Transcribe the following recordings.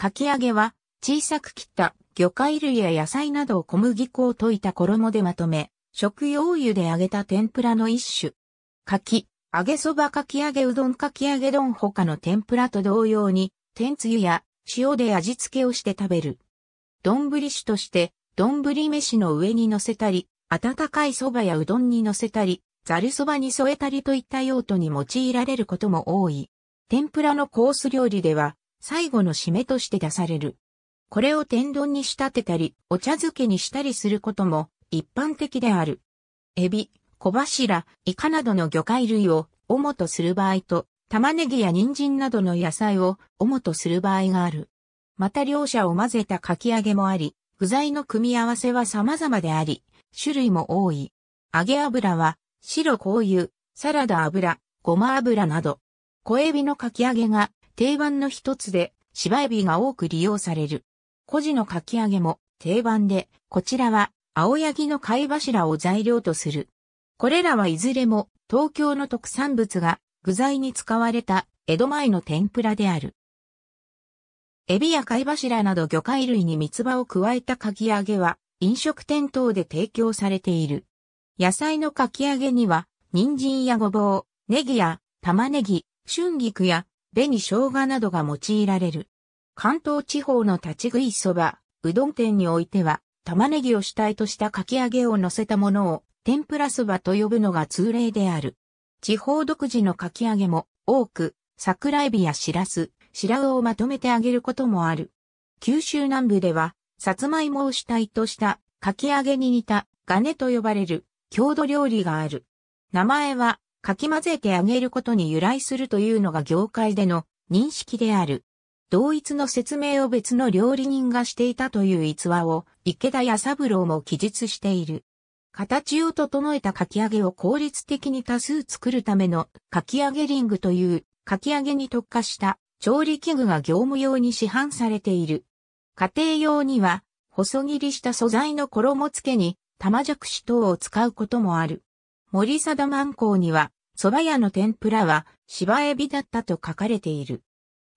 かき揚げは、小さく切った魚介類や野菜などを小麦粉を溶いた衣でまとめ、食用油で揚げた天ぷらの一種。かき、揚げそばかき揚げうどんかき揚げ丼他の天ぷらと同様に、天つゆや塩で味付けをして食べる。丼酒として、丼飯の上に乗せたり、温かいそばやうどんに乗せたり、ざるそばに添えたりといった用途に用いられることも多い。天ぷらのコース料理では、最後の締めとして出される。これを天丼に仕立てたり、お茶漬けにしたりすることも一般的である。エビ、小柱、イカなどの魚介類を主とする場合と、玉ねぎや人参などの野菜を主とする場合がある。また両者を混ぜたかき揚げもあり、具材の組み合わせは様々であり、種類も多い。揚げ油は、白香油、サラダ油、ごま油など。小エビのかき揚げが定番の一つで、芝エビが多く利用される。孤児のかき揚げも定番で、こちらは青柳の貝柱を材料とする。これらはいずれも東京の特産物が具材に使われた江戸前の天ぷらである。エビや貝柱など魚介類に三つ葉を加えたかき揚げは飲食店等で提供されている。野菜のかき揚げには人参やごぼう、ネギや玉ねぎ、春菊や紅生姜などが用いられる。関東地方の立ち食いそば、うどん店においては、玉ねぎを主体としたかき揚げを乗せたものを、天ぷらそばと呼ぶのが通例である。地方独自のかき揚げも多く、桜エビやシラス、白魚をまとめて揚げることもある。九州南部では、さつまいもを主体としたかき揚げに似たガネと呼ばれる郷土料理がある。名前はかき混ぜてあげることに由来するというのが業界での認識である。同一の説明を別の料理人がしていたという逸話を池田屋三郎も記述している。形を整えたかき揚げを効率的に多数作るためのかき揚げリングというかき揚げに特化した調理器具が業務用に市販されている。家庭用には細切りした素材の衣付けに玉じゃくし等を使うこともある。森貞万光には蕎麦屋の天ぷらは芝エビだったと書かれている。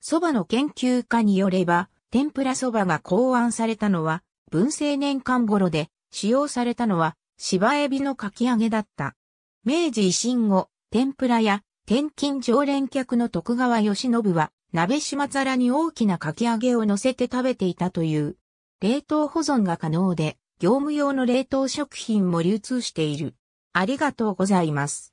蕎麦の研究家によれば、天ぷら蕎麦が考案されたのは、文政年間頃で、使用されたのは、芝エビのかき揚げだった。明治維新後、天ぷらや、転勤常連客の徳川義信は、鍋島皿に大きなかき揚げを乗せて食べていたという。冷凍保存が可能で、業務用の冷凍食品も流通している。ありがとうございます。